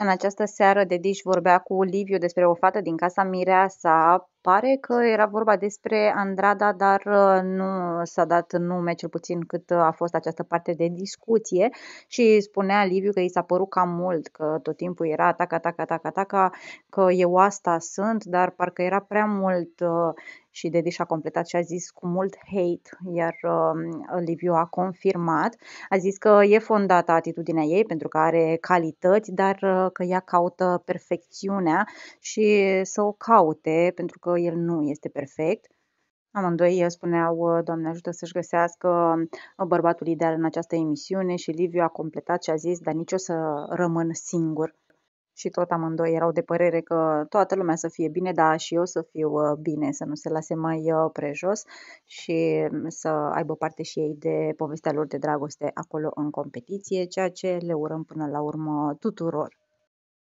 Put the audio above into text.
În această seară de diși vorbea cu Liviu despre o fată din casa Mireasa Pare că era vorba despre Andrada, dar uh, nu s-a dat nume, cel puțin cât uh, a fost această parte de discuție și spunea Liviu că i s-a părut cam mult, că tot timpul era atac, atac, atac, atac, că eu asta sunt, dar parcă era prea mult uh, și Dedi și-a completat și a zis cu mult hate, iar um, Liviu a confirmat. A zis că e fondată atitudinea ei pentru că are calități, dar că ea caută perfecțiunea și să o caute pentru că că el nu este perfect. Amândoi spuneau, ă, Doamne ajută să-și găsească ă, bărbatul ideal în această emisiune și Liviu a completat și a zis, dar nici o să rămân singur. Și tot amândoi erau de părere că toată lumea să fie bine, dar și eu să fiu ă, bine, să nu se lase mai prejos și mm, să aibă parte și ei de povestea lor de dragoste acolo în competiție, ceea ce le urăm până la urmă tuturor.